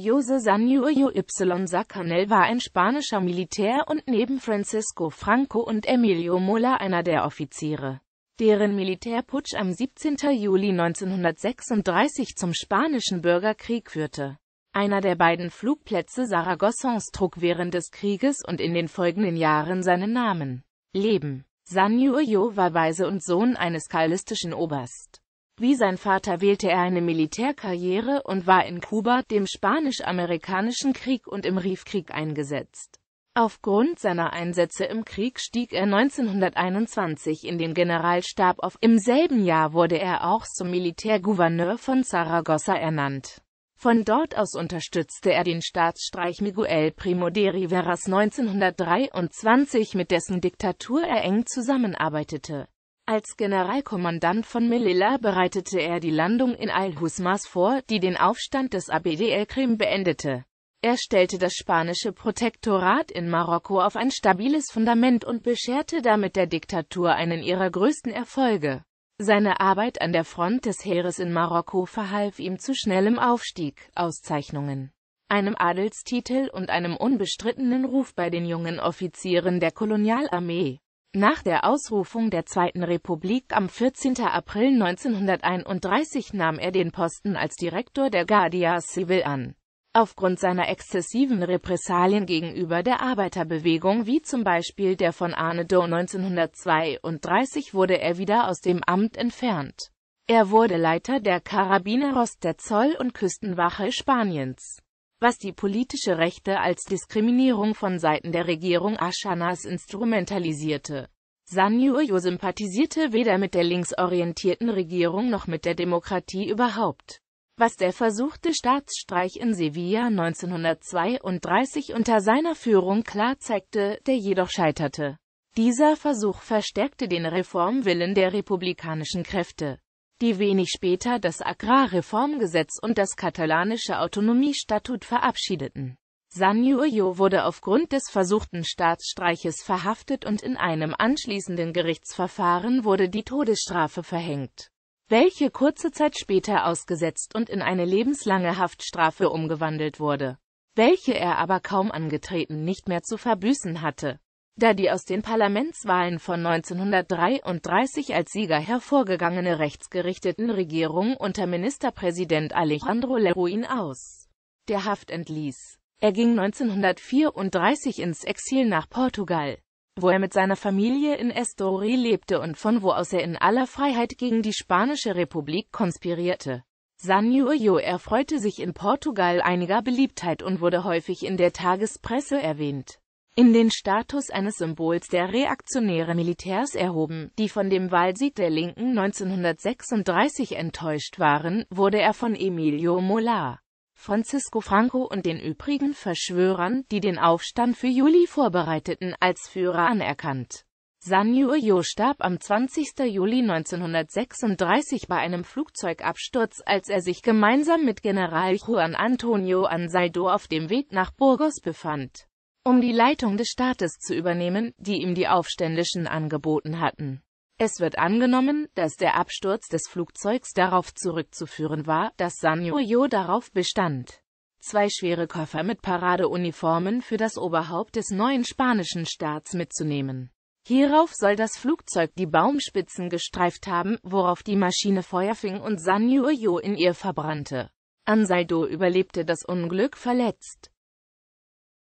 Jose Sanurio y Sacanel war ein spanischer Militär und neben Francisco Franco und Emilio Mola einer der Offiziere, deren Militärputsch am 17. Juli 1936 zum spanischen Bürgerkrieg führte. Einer der beiden Flugplätze Saragossons trug während des Krieges und in den folgenden Jahren seinen Namen. Leben. Sanurio war Weise und Sohn eines karlistischen Oberst. Wie sein Vater wählte er eine Militärkarriere und war in Kuba, dem Spanisch-Amerikanischen Krieg und im Riefkrieg eingesetzt. Aufgrund seiner Einsätze im Krieg stieg er 1921 in den Generalstab auf. Im selben Jahr wurde er auch zum Militärgouverneur von Zaragoza ernannt. Von dort aus unterstützte er den Staatsstreich Miguel Primo de Riveras 1923, mit dessen Diktatur er eng zusammenarbeitete. Als Generalkommandant von Melilla bereitete er die Landung in Al-Husmas vor, die den Aufstand des Abd el-Krim beendete. Er stellte das spanische Protektorat in Marokko auf ein stabiles Fundament und bescherte damit der Diktatur einen ihrer größten Erfolge. Seine Arbeit an der Front des Heeres in Marokko verhalf ihm zu schnellem Aufstieg, Auszeichnungen, einem Adelstitel und einem unbestrittenen Ruf bei den jungen Offizieren der Kolonialarmee. Nach der Ausrufung der Zweiten Republik am 14. April 1931 nahm er den Posten als Direktor der Guardia Civil an. Aufgrund seiner exzessiven Repressalien gegenüber der Arbeiterbewegung wie zum Beispiel der von Arne Doe 1932 wurde er wieder aus dem Amt entfernt. Er wurde Leiter der Carabineros der Zoll- und Küstenwache Spaniens was die politische Rechte als Diskriminierung von Seiten der Regierung Ashanas instrumentalisierte. Sanyuyo sympathisierte weder mit der linksorientierten Regierung noch mit der Demokratie überhaupt was der versuchte Staatsstreich in Sevilla 1932 unter seiner Führung klar zeigte, der jedoch scheiterte. Dieser Versuch verstärkte den Reformwillen der republikanischen Kräfte die wenig später das Agrarreformgesetz und das katalanische Autonomiestatut verabschiedeten. Sanyurjo wurde aufgrund des versuchten Staatsstreiches verhaftet und in einem anschließenden Gerichtsverfahren wurde die Todesstrafe verhängt, welche kurze Zeit später ausgesetzt und in eine lebenslange Haftstrafe umgewandelt wurde, welche er aber kaum angetreten nicht mehr zu verbüßen hatte da die aus den Parlamentswahlen von 1933 als Sieger hervorgegangene rechtsgerichteten Regierung unter Ministerpräsident Alejandro Leruin aus der Haft entließ. Er ging 1934 ins Exil nach Portugal, wo er mit seiner Familie in Estoril lebte und von wo aus er in aller Freiheit gegen die spanische Republik konspirierte. Sanjuyo erfreute sich in Portugal einiger Beliebtheit und wurde häufig in der Tagespresse erwähnt in den Status eines Symbols der reaktionären Militärs erhoben, die von dem Wahlsieg der Linken 1936 enttäuscht waren, wurde er von Emilio Molar, Francisco Franco und den übrigen Verschwörern, die den Aufstand für Juli vorbereiteten, als Führer anerkannt. Sanyu starb am 20. Juli 1936 bei einem Flugzeugabsturz, als er sich gemeinsam mit General Juan Antonio Ansaldo auf dem Weg nach Burgos befand um die Leitung des Staates zu übernehmen, die ihm die Aufständischen angeboten hatten. Es wird angenommen, dass der Absturz des Flugzeugs darauf zurückzuführen war, dass Sanyoyo darauf bestand, zwei schwere Koffer mit Paradeuniformen für das Oberhaupt des neuen spanischen Staats mitzunehmen. Hierauf soll das Flugzeug die Baumspitzen gestreift haben, worauf die Maschine Feuer fing und Sanyoyo in ihr verbrannte. Ansaldo überlebte das Unglück verletzt.